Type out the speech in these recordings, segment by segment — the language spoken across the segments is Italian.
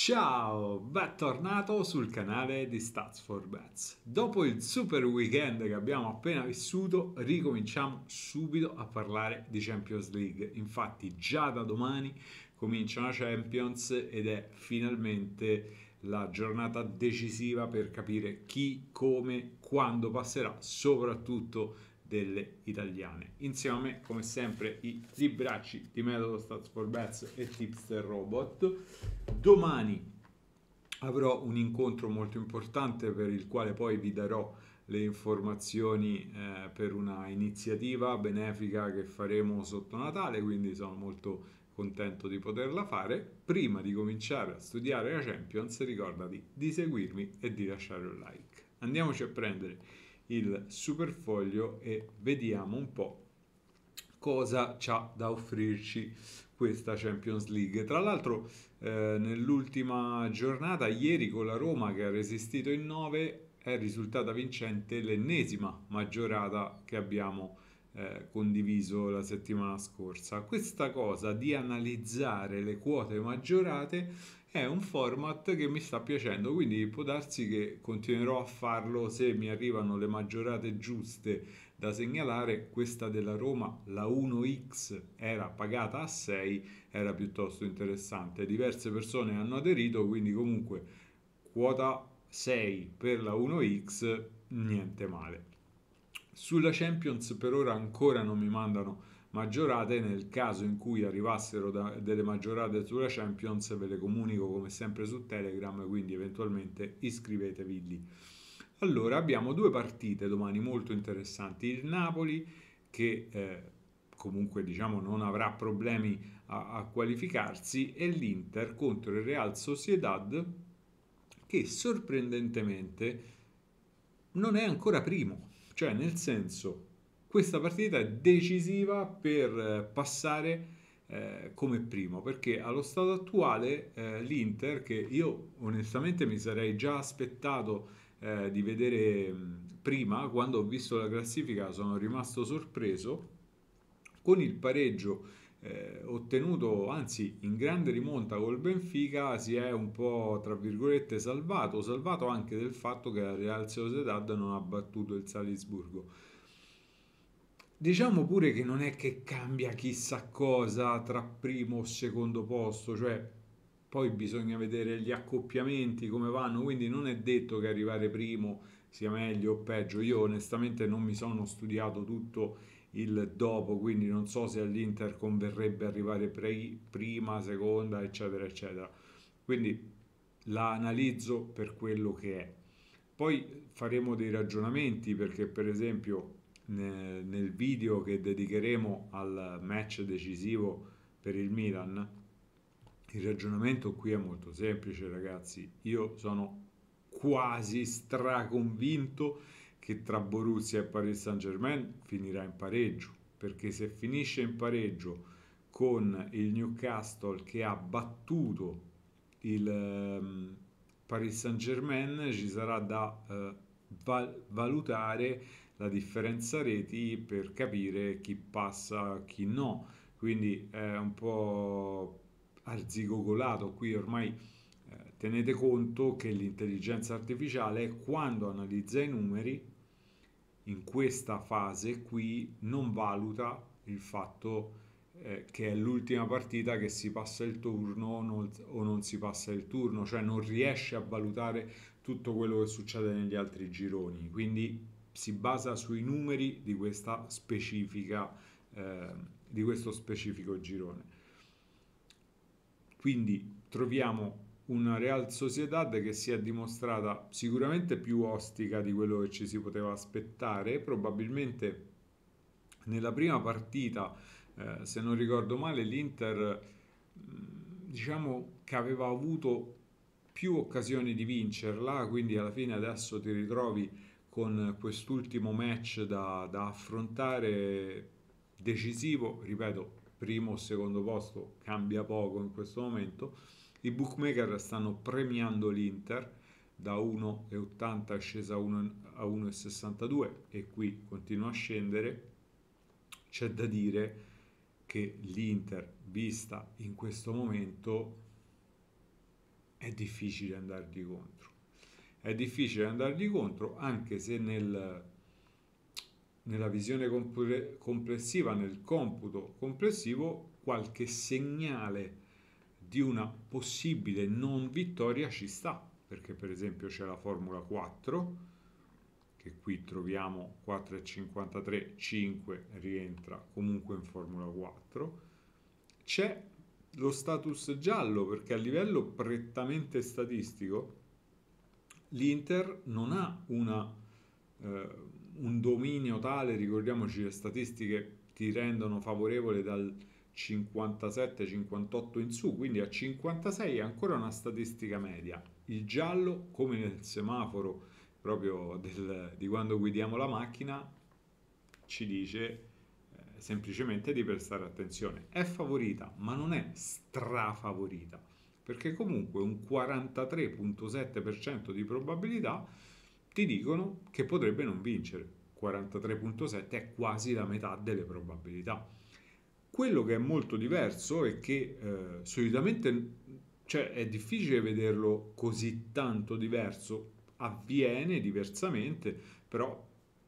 Ciao, bentornato sul canale di Stats for Bets. Dopo il super weekend che abbiamo appena vissuto, ricominciamo subito a parlare di Champions League. Infatti, già da domani comincia la Champions ed è finalmente la giornata decisiva per capire chi, come, quando passerà, soprattutto delle italiane. Insieme, come sempre, i libracci di Metodo Stats for Bets e Tipster Robot. Domani avrò un incontro molto importante per il quale poi vi darò le informazioni eh, per una iniziativa benefica che faremo sotto Natale, quindi sono molto contento di poterla fare. Prima di cominciare a studiare la Champions, ricordati di seguirmi e di lasciare un like. Andiamoci a prendere il superfoglio e vediamo un po' cosa c'ha da offrirci questa Champions League. Tra l'altro eh, nell'ultima giornata, ieri con la Roma che ha resistito in 9, è risultata vincente l'ennesima maggiorata che abbiamo eh, condiviso la settimana scorsa. Questa cosa di analizzare le quote maggiorate è un format che mi sta piacendo, quindi può darsi che continuerò a farlo se mi arrivano le maggiorate giuste da segnalare. Questa della Roma, la 1X, era pagata a 6, era piuttosto interessante. Diverse persone hanno aderito, quindi comunque quota 6 per la 1X, niente male. Sulla Champions per ora ancora non mi mandano maggiorate, nel caso in cui arrivassero da, delle maggiorate sulla Champions ve le comunico come sempre su Telegram, quindi eventualmente iscrivetevi lì. Allora abbiamo due partite domani molto interessanti, il Napoli che eh, comunque diciamo non avrà problemi a, a qualificarsi e l'Inter contro il Real Sociedad che sorprendentemente non è ancora primo, cioè nel senso questa partita è decisiva per eh, passare eh, come primo perché allo stato attuale eh, l'Inter che io onestamente mi sarei già aspettato eh, di vedere mm, prima quando ho visto la classifica sono rimasto sorpreso con il pareggio eh, ottenuto anzi in grande rimonta col Benfica si è un po' tra virgolette salvato salvato anche del fatto che la Real Sociedad non ha battuto il Salisburgo Diciamo pure che non è che cambia chissà cosa tra primo o secondo posto, cioè poi bisogna vedere gli accoppiamenti come vanno, quindi non è detto che arrivare primo sia meglio o peggio. Io onestamente non mi sono studiato tutto il dopo, quindi non so se all'Inter converrebbe arrivare pre- prima, seconda, eccetera, eccetera. Quindi la analizzo per quello che è. Poi faremo dei ragionamenti perché per esempio nel video che dedicheremo al match decisivo per il Milan, il ragionamento qui è molto semplice, ragazzi. Io sono quasi straconvinto che tra Borussia e Paris Saint Germain finirà in pareggio, perché se finisce in pareggio con il Newcastle che ha battuto il ehm, Paris Saint Germain, ci sarà da eh, val- valutare la differenza reti per capire chi passa, chi no. Quindi è un po' arzigogolato qui ormai eh, tenete conto che l'intelligenza artificiale quando analizza i numeri in questa fase qui non valuta il fatto eh, che è l'ultima partita che si passa il turno non, o non si passa il turno, cioè non riesce a valutare tutto quello che succede negli altri gironi. Quindi si basa sui numeri di, eh, di questo specifico girone. Quindi troviamo una Real Sociedad che si è dimostrata sicuramente più ostica di quello che ci si poteva aspettare, probabilmente nella prima partita, eh, se non ricordo male, l'Inter diciamo che aveva avuto più occasioni di vincerla, quindi alla fine adesso ti ritrovi con quest'ultimo match da, da affrontare decisivo, ripeto, primo o secondo posto cambia poco in questo momento, i bookmaker stanno premiando l'Inter da 1,80 scesa a 1,62 e qui continua a scendere, c'è da dire che l'Inter vista in questo momento è difficile andargli contro è difficile andargli contro anche se nel, nella visione complessiva, nel computo complessivo, qualche segnale di una possibile non vittoria ci sta, perché per esempio c'è la formula 4, che qui troviamo 4,53, 5 rientra comunque in formula 4, c'è lo status giallo perché a livello prettamente statistico l'Inter non ha una, eh, un dominio tale, ricordiamoci le statistiche ti rendono favorevole dal 57-58 in su, quindi a 56 è ancora una statistica media. Il giallo, come nel semaforo proprio del, di quando guidiamo la macchina, ci dice eh, semplicemente di prestare attenzione. È favorita, ma non è strafavorita perché comunque un 43.7% di probabilità ti dicono che potrebbe non vincere. 43.7 è quasi la metà delle probabilità. Quello che è molto diverso è che eh, solitamente cioè, è difficile vederlo così tanto diverso, avviene diversamente, però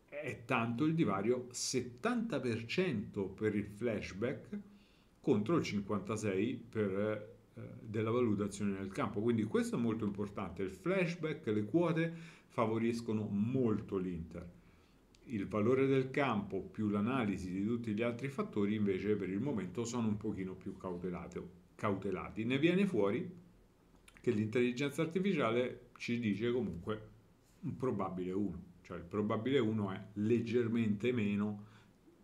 è tanto il divario 70% per il flashback contro il 56% per della valutazione nel campo. Quindi questo è molto importante. Il flashback, le quote favoriscono molto l'Inter. Il valore del campo più l'analisi di tutti gli altri fattori invece per il momento sono un pochino più cautelati. Ne viene fuori che l'intelligenza artificiale ci dice comunque un probabile 1, cioè il probabile 1 è leggermente meno,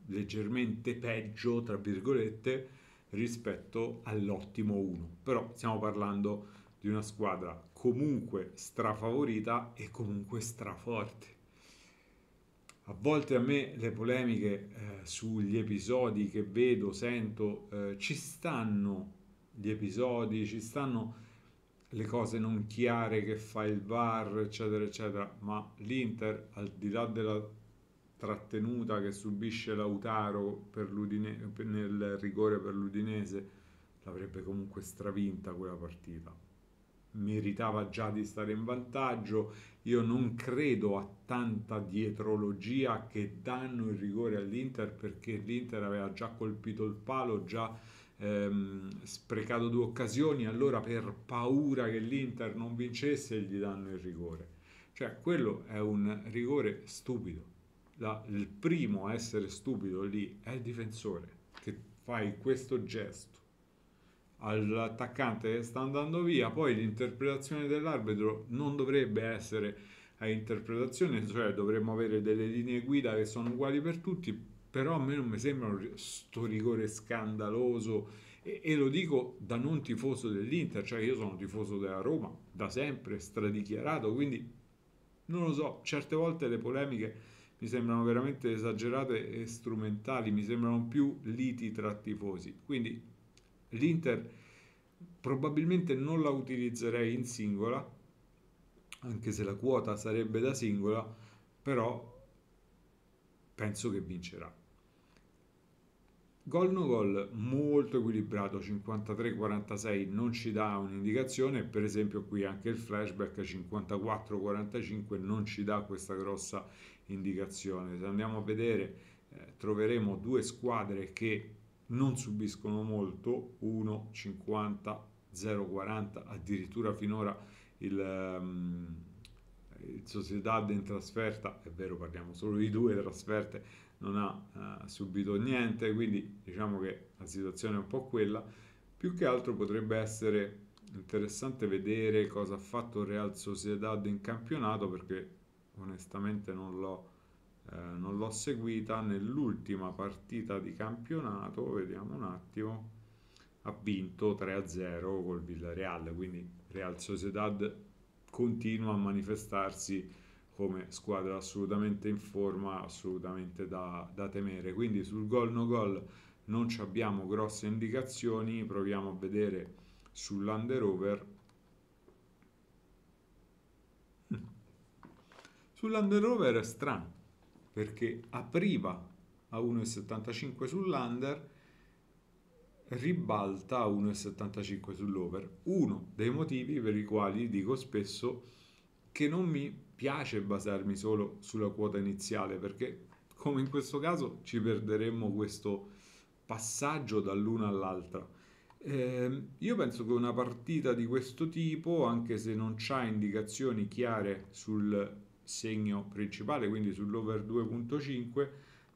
leggermente peggio, tra virgolette, rispetto all'ottimo 1. Però stiamo parlando di una squadra comunque strafavorita e comunque straforte. A volte a me le polemiche eh, sugli episodi che vedo, sento, eh, ci stanno gli episodi, ci stanno le cose non chiare che fa il VAR, eccetera, eccetera, ma l'Inter, al di là della trattenuta che subisce Lautaro nel rigore per l'Udinese l'avrebbe comunque stravinta quella partita. Meritava già di stare in vantaggio. Io non credo a tanta dietrologia che danno il rigore all'Inter perché l'Inter aveva già colpito il palo, già ehm, sprecato due occasioni. Allora, per paura che l'Inter non vincesse, gli danno il rigore. Cioè, quello è un rigore stupido la, il primo a essere stupido lì è il difensore che fai questo gesto all'attaccante che sta andando via, poi l'interpretazione dell'arbitro non dovrebbe essere a interpretazione, cioè dovremmo avere delle linee guida che sono uguali per tutti, però a me non mi sembra sto rigore scandaloso e, e lo dico da non tifoso dell'Inter, cioè io sono tifoso della Roma da sempre, stradichiarato, quindi non lo so, certe volte le polemiche mi sembrano veramente esagerate e strumentali, mi sembrano più liti tra tifosi. Quindi l'Inter probabilmente non la utilizzerei in singola, anche se la quota sarebbe da singola, però penso che vincerà. Gol no gol molto equilibrato, 53-46 non ci dà un'indicazione, per esempio qui anche il flashback 54-45 non ci dà questa grossa indicazione. Se andiamo a vedere eh, troveremo due squadre che non subiscono molto, 1,50, 0,40, addirittura finora il... Um, il Sociedad in trasferta, è vero parliamo solo di due trasferte, non ha eh, subito niente, quindi diciamo che la situazione è un po' quella. Più che altro potrebbe essere interessante vedere cosa ha fatto Real Sociedad in campionato perché onestamente non l'ho, eh, non l'ho seguita, nell'ultima partita di campionato, vediamo un attimo, ha vinto 3-0 col Villarreal, quindi Real Sociedad continua a manifestarsi come squadra assolutamente in forma, assolutamente da, da temere. Quindi sul gol no gol non ci abbiamo grosse indicazioni, proviamo a vedere sull'under over Sul Rover è strano, perché apriva a 1,75 sull'Under, ribalta a 1,75 sull'Over. Uno dei motivi per i quali dico spesso che non mi piace basarmi solo sulla quota iniziale, perché come in questo caso ci perderemmo questo passaggio dall'una all'altra. Eh, io penso che una partita di questo tipo, anche se non c'ha indicazioni chiare sul segno principale, quindi sull'over 2.5,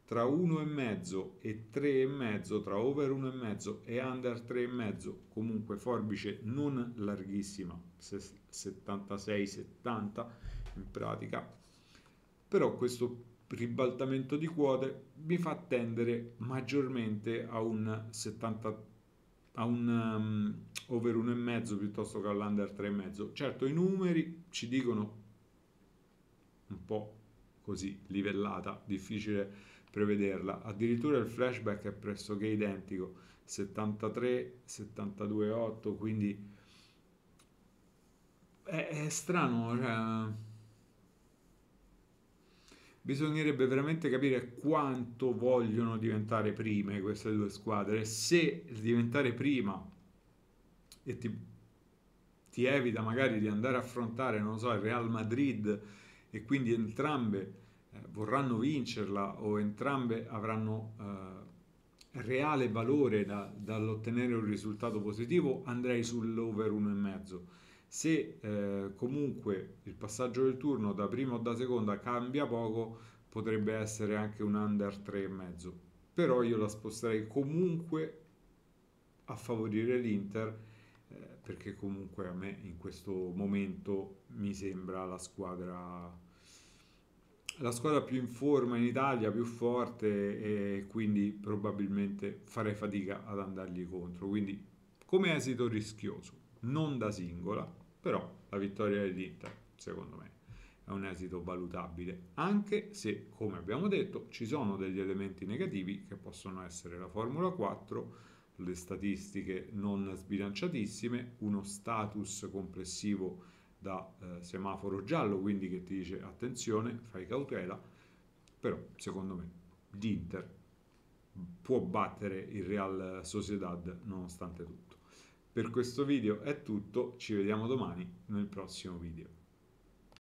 tra 1,5 e 3,5, tra over 1,5 e under 3,5, comunque forbice non larghissima, 76-70 in pratica, però questo ribaltamento di quote mi fa tendere maggiormente a un 70 a un um, over 1,5 piuttosto che all'under 3,5. Certo i numeri ci dicono un po' così livellata, difficile prevederla. Addirittura il flashback è pressoché identico, 73, 72, 8, quindi è, è strano, cioè... Bisognerebbe veramente capire quanto vogliono diventare prime queste due squadre. Se diventare prima e ti, ti evita magari di andare a affrontare, non so, il Real Madrid e quindi entrambe eh, vorranno vincerla o entrambe avranno eh, reale valore da, dall'ottenere un risultato positivo, andrei sull'over 1,5. Se eh, comunque il passaggio del turno da prima o da seconda cambia poco, potrebbe essere anche un under 3,5. Però io la sposterei comunque a favorire l'Inter perché comunque a me in questo momento mi sembra la squadra la squadra più in forma in Italia, più forte e quindi probabilmente farei fatica ad andargli contro. Quindi come esito rischioso, non da singola, però la vittoria dell'Inter secondo me è un esito valutabile, anche se come abbiamo detto ci sono degli elementi negativi che possono essere la Formula 4 le statistiche non sbilanciatissime, uno status complessivo da eh, semaforo giallo, quindi che ti dice attenzione, fai cautela, però secondo me l'Inter può battere il Real Sociedad nonostante tutto. Per questo video è tutto, ci vediamo domani nel prossimo video.